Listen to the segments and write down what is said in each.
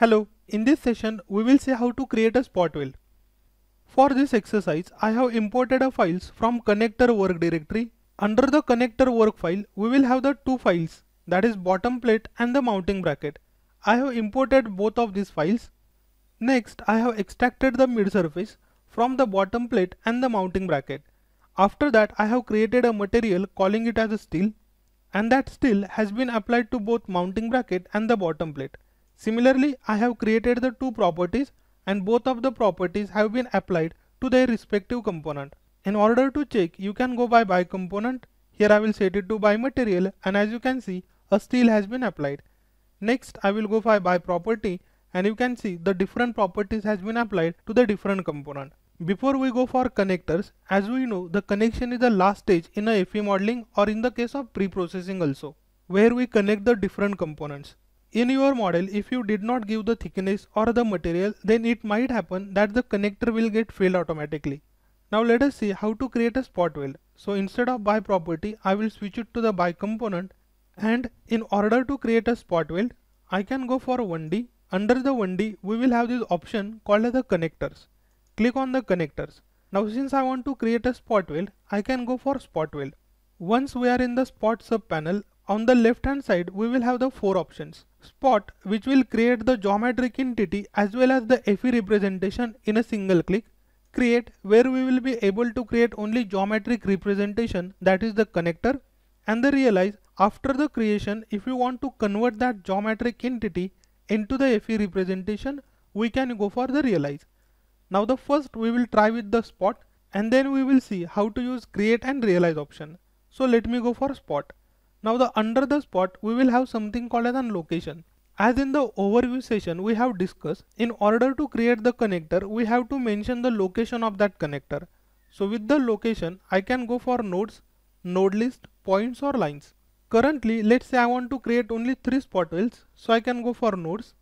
Hello, in this session we will see how to create a spot wheel. For this exercise I have imported a files from connector work directory. Under the connector work file we will have the two files that is bottom plate and the mounting bracket. I have imported both of these files. Next I have extracted the mid surface from the bottom plate and the mounting bracket. After that I have created a material calling it as a steel and that steel has been applied to both mounting bracket and the bottom plate. Similarly, I have created the two properties and both of the properties have been applied to their respective component. In order to check, you can go by by component. Here I will set it to by material and as you can see, a steel has been applied. Next, I will go by by property and you can see the different properties has been applied to the different component. Before we go for connectors, as we know, the connection is the last stage in a FE modeling or in the case of pre-processing also, where we connect the different components. In your model, if you did not give the thickness or the material, then it might happen that the connector will get filled automatically. Now let us see how to create a spot weld. So instead of by property, I will switch it to the by component and in order to create a spot weld, I can go for 1D. Under the 1D, we will have this option called as the connectors. Click on the connectors. Now since I want to create a spot weld, I can go for spot weld. Once we are in the spot sub panel, on the left hand side we will have the four options. Spot which will create the geometric entity as well as the FE representation in a single click. Create where we will be able to create only geometric representation that is the connector and the realize after the creation if you want to convert that geometric entity into the FE representation we can go for the realize. Now the first we will try with the spot and then we will see how to use create and realize option. So let me go for spot. Now the under the spot we will have something called as an location. As in the overview session we have discussed, in order to create the connector we have to mention the location of that connector. So with the location I can go for nodes, node list, points or lines. Currently let's say I want to create only 3 spot wheels so I can go for nodes.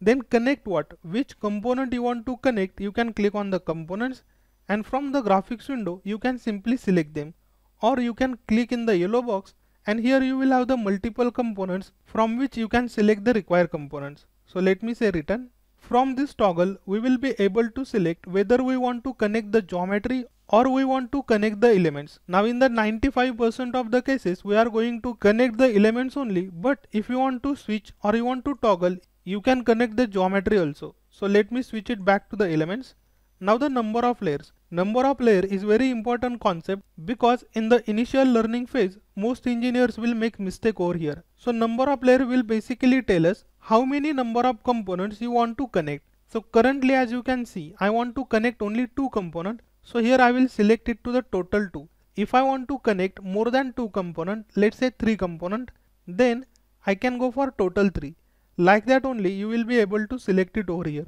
Then connect what, which component you want to connect you can click on the components and from the graphics window you can simply select them or you can click in the yellow box and here you will have the multiple components from which you can select the required components. So let me say return. From this toggle we will be able to select whether we want to connect the geometry or we want to connect the elements. Now in the 95% of the cases we are going to connect the elements only but if you want to switch or you want to toggle you can connect the geometry also. So let me switch it back to the elements now the number of layers. Number of layer is very important concept because in the initial learning phase, most engineers will make mistake over here. So number of layer will basically tell us how many number of components you want to connect. So currently as you can see, I want to connect only two component. So here I will select it to the total two. If I want to connect more than two component, let's say three component, then I can go for total three. Like that only you will be able to select it over here.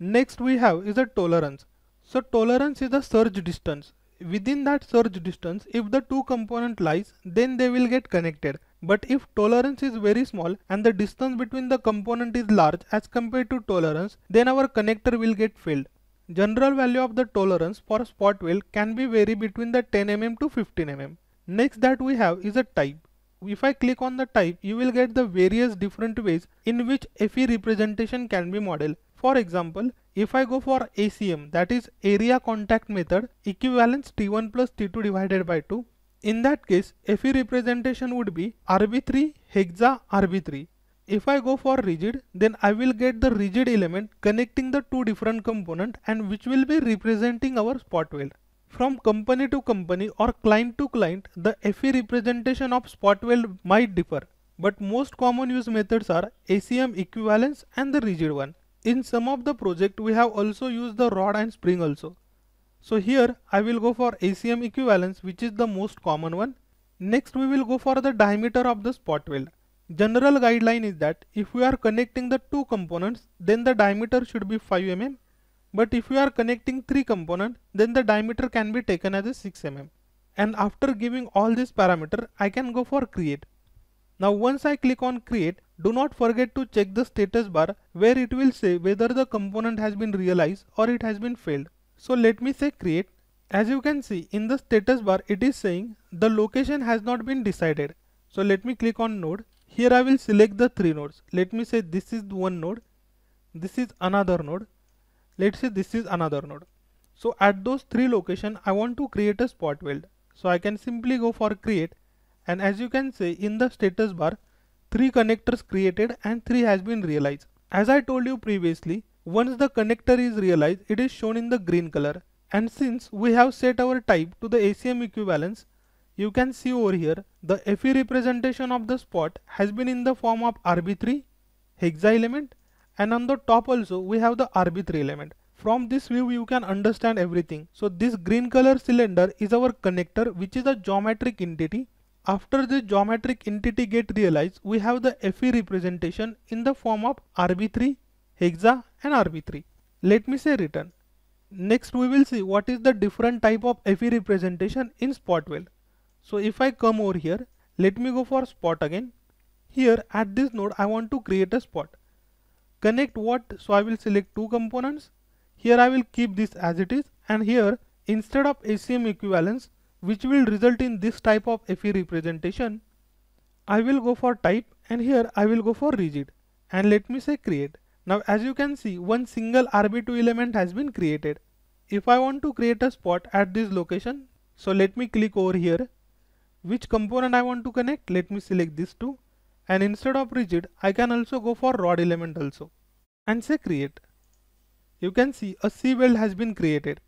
Next we have is a tolerance. So tolerance is the surge distance. Within that surge distance, if the two component lies, then they will get connected. But if tolerance is very small and the distance between the component is large as compared to tolerance, then our connector will get failed. General value of the tolerance for spot weld can be vary between the 10 mm to 15 mm. Next that we have is a type. If I click on the type, you will get the various different ways in which FE representation can be modeled. For example, if I go for ACM that is area contact method equivalence T1 plus T2 divided by 2. In that case FE representation would be RB3 hexa RB3. If I go for rigid then I will get the rigid element connecting the two different component and which will be representing our spot weld. From company to company or client to client the FE representation of spot weld might differ but most common use methods are ACM equivalence and the rigid one in some of the project we have also used the rod and spring also. So here I will go for ACM equivalence which is the most common one. Next we will go for the diameter of the spot weld. General guideline is that if we are connecting the two components then the diameter should be 5 mm but if you are connecting three components then the diameter can be taken as a 6 mm and after giving all this parameter I can go for create now once I click on create, do not forget to check the status bar where it will say whether the component has been realized or it has been failed. So let me say create. As you can see in the status bar it is saying the location has not been decided. So let me click on node. Here I will select the three nodes. Let me say this is one node, this is another node, let's say this is another node. So at those three location I want to create a spot weld. So I can simply go for create and as you can see in the status bar, 3 connectors created and 3 has been realized. As I told you previously, once the connector is realized, it is shown in the green color. And since we have set our type to the ACM equivalence, you can see over here, the FE representation of the spot has been in the form of RB3, hexa element, and on the top also we have the RB3 element. From this view you can understand everything. So this green color cylinder is our connector which is a geometric entity after the geometric entity get realized, we have the FE representation in the form of RB3, hexa and RB3. Let me say return. Next we will see what is the different type of FE representation in Spotwell. So if I come over here, let me go for spot again. Here at this node I want to create a spot. Connect what so I will select two components. Here I will keep this as it is and here instead of ACM equivalence which will result in this type of FE representation. I will go for type and here I will go for rigid and let me say create. Now as you can see one single RB2 element has been created. If I want to create a spot at this location so let me click over here. Which component I want to connect let me select these two and instead of rigid I can also go for rod element also and say create. You can see a C weld has been created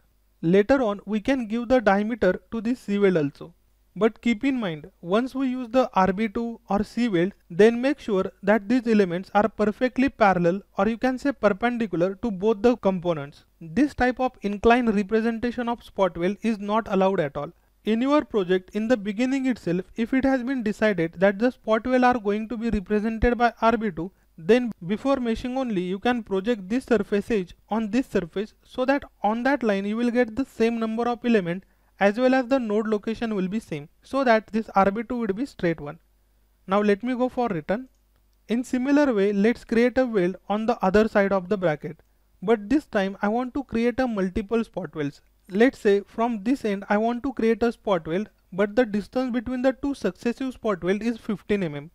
Later on we can give the diameter to the sea also. But keep in mind once we use the RB2 or sea then make sure that these elements are perfectly parallel or you can say perpendicular to both the components. This type of inclined representation of spot weld is not allowed at all. In your project in the beginning itself if it has been decided that the spot weld are going to be represented by RB2 then before meshing only you can project this surface edge on this surface so that on that line you will get the same number of element as well as the node location will be same so that this RB2 would be straight one. Now let me go for return. In similar way let's create a weld on the other side of the bracket but this time I want to create a multiple spot welds. Let's say from this end I want to create a spot weld but the distance between the two successive spot weld is 15 mm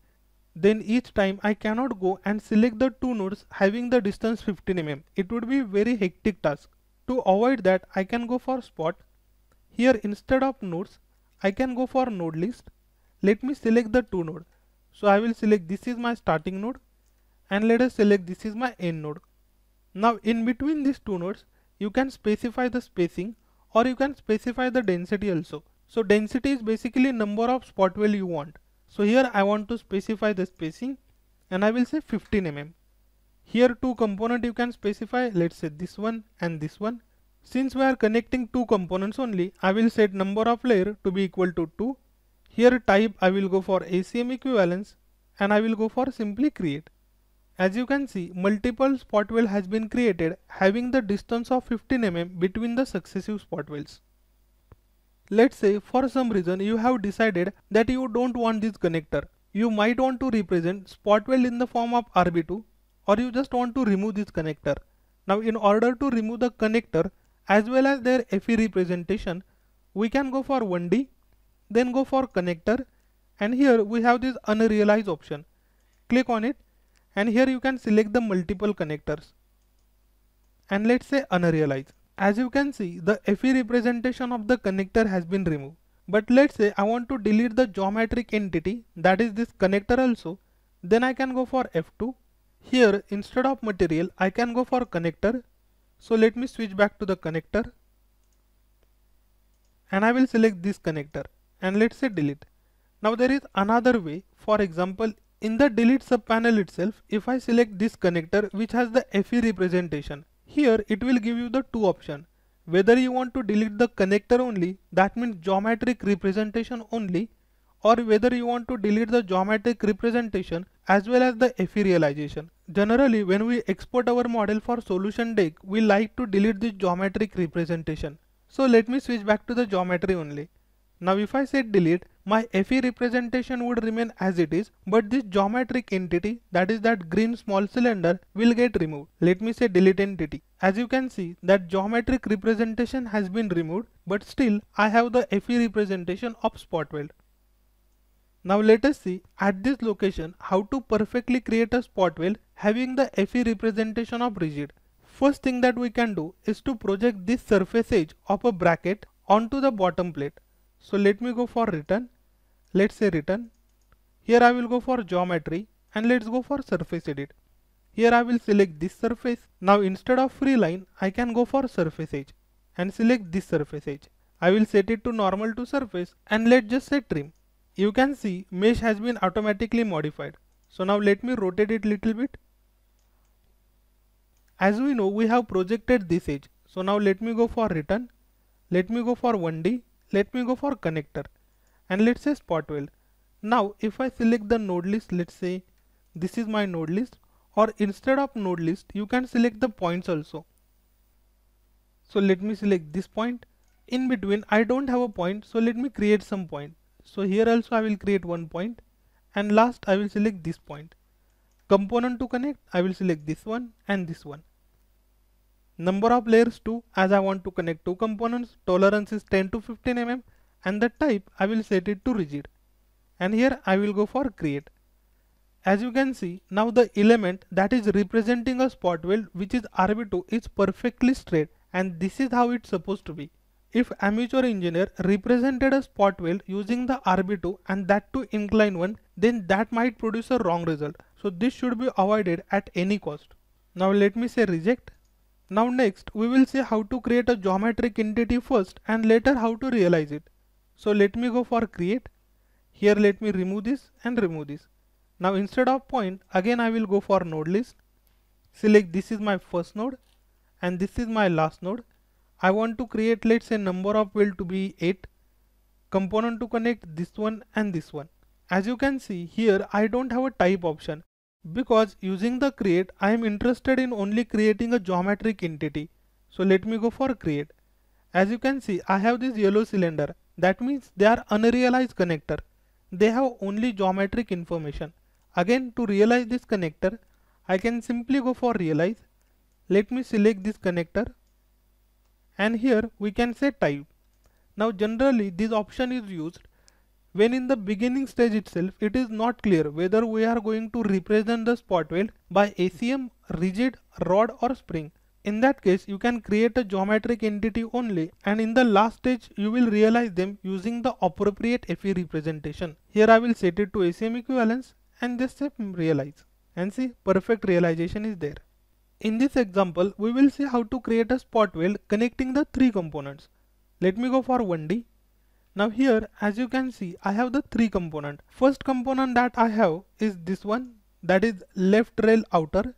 then each time I cannot go and select the two nodes having the distance 15 mm. It would be very hectic task. To avoid that I can go for spot. Here instead of nodes I can go for node list. Let me select the two node. So I will select this is my starting node and let us select this is my end node. Now in between these two nodes you can specify the spacing or you can specify the density also. So density is basically number of spot well you want so here I want to specify the spacing and I will say 15 mm here two component you can specify let's say this one and this one since we are connecting two components only I will set number of layer to be equal to 2 here type I will go for ACM equivalence and I will go for simply create as you can see multiple spot well has been created having the distance of 15 mm between the successive spot wells Let's say for some reason you have decided that you don't want this connector. You might want to represent spot weld in the form of RB2 or you just want to remove this connector. Now in order to remove the connector as well as their FE representation, we can go for 1D, then go for connector and here we have this unrealized option. Click on it and here you can select the multiple connectors and let's say unrealized. As you can see, the FE representation of the connector has been removed. But let's say I want to delete the geometric entity that is this connector also. Then I can go for F2. Here instead of material I can go for connector. So let me switch back to the connector. And I will select this connector and let's say delete. Now there is another way for example in the delete subpanel itself if I select this connector which has the FE representation here it will give you the two option. Whether you want to delete the connector only, that means geometric representation only, or whether you want to delete the geometric representation as well as the FE realization. Generally, when we export our model for solution deck, we like to delete the geometric representation. So let me switch back to the geometry only. Now if I say delete, my FE representation would remain as it is, but this geometric entity, that is that green small cylinder, will get removed. Let me say delete entity. As you can see, that geometric representation has been removed, but still I have the FE representation of spot weld. Now let us see at this location how to perfectly create a spot weld having the FE representation of rigid. First thing that we can do is to project this surface edge of a bracket onto the bottom plate. So let me go for return let's say return. Here I will go for geometry and let's go for surface edit. Here I will select this surface. Now instead of free line, I can go for surface edge and select this surface edge. I will set it to normal to surface and let's just say trim. You can see mesh has been automatically modified. So now let me rotate it little bit. As we know, we have projected this edge. So now let me go for return. Let me go for 1D. Let me go for connector and let's say spot weld. Now if I select the node list, let's say this is my node list or instead of node list, you can select the points also. So let me select this point. In between, I don't have a point. So let me create some point. So here also I will create one point and last I will select this point. Component to connect, I will select this one and this one. Number of layers 2 as I want to connect two components. Tolerance is 10 to 15 mm and the type I will set it to rigid and here I will go for create. As you can see now the element that is representing a spot weld which is RB2 is perfectly straight and this is how it's supposed to be. If amateur engineer represented a spot weld using the RB2 and that to incline one then that might produce a wrong result. So this should be avoided at any cost. Now let me say reject. Now next we will see how to create a geometric entity first and later how to realize it. So let me go for create. Here let me remove this and remove this. Now instead of point, again I will go for node list. Select this is my first node and this is my last node. I want to create let's say number of will to be 8. Component to connect this one and this one. As you can see here I don't have a type option because using the create I am interested in only creating a geometric entity. So let me go for create. As you can see I have this yellow cylinder that means they are unrealized connector. They have only geometric information. Again to realize this connector, I can simply go for realize. Let me select this connector and here we can say type. Now generally this option is used when in the beginning stage itself it is not clear whether we are going to represent the spot weld by ACM, rigid, rod or spring. In that case, you can create a geometric entity only and in the last stage, you will realize them using the appropriate FE representation. Here I will set it to ACM equivalence and just say hmm, realize and see perfect realization is there. In this example, we will see how to create a spot weld connecting the three components. Let me go for 1D. Now here as you can see I have the three component. First component that I have is this one that is left rail outer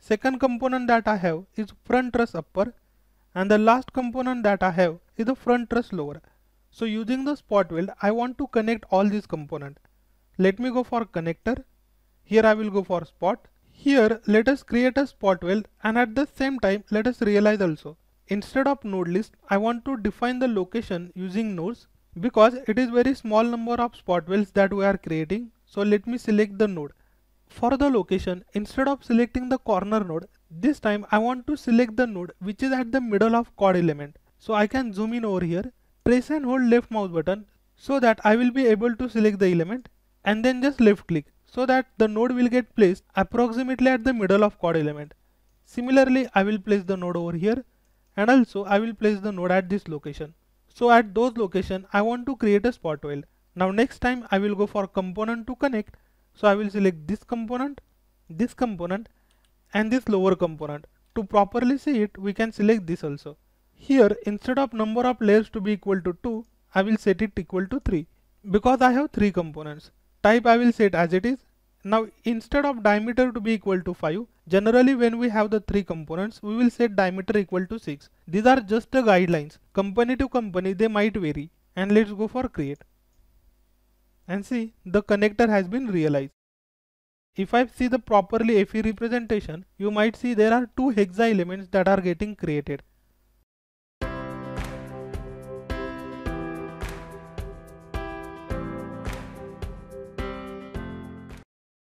Second component that I have is front truss upper and the last component that I have is the front truss lower. So using the spot weld I want to connect all these components. Let me go for connector. Here I will go for spot. Here let us create a spot weld and at the same time let us realize also. Instead of node list I want to define the location using nodes because it is very small number of spot welds that we are creating. So let me select the node for the location instead of selecting the corner node this time I want to select the node which is at the middle of chord element so I can zoom in over here press and hold left mouse button so that I will be able to select the element and then just left click so that the node will get placed approximately at the middle of chord element similarly I will place the node over here and also I will place the node at this location so at those location I want to create a spot weld now next time I will go for component to connect so I will select this component, this component and this lower component. To properly see it, we can select this also. Here, instead of number of layers to be equal to 2, I will set it equal to 3. Because I have 3 components, type I will set as it is. Now, instead of diameter to be equal to 5, generally when we have the 3 components, we will set diameter equal to 6. These are just the guidelines. Company to company, they might vary. And let's go for create and see the connector has been realized. If I see the properly FE representation, you might see there are two hexa elements that are getting created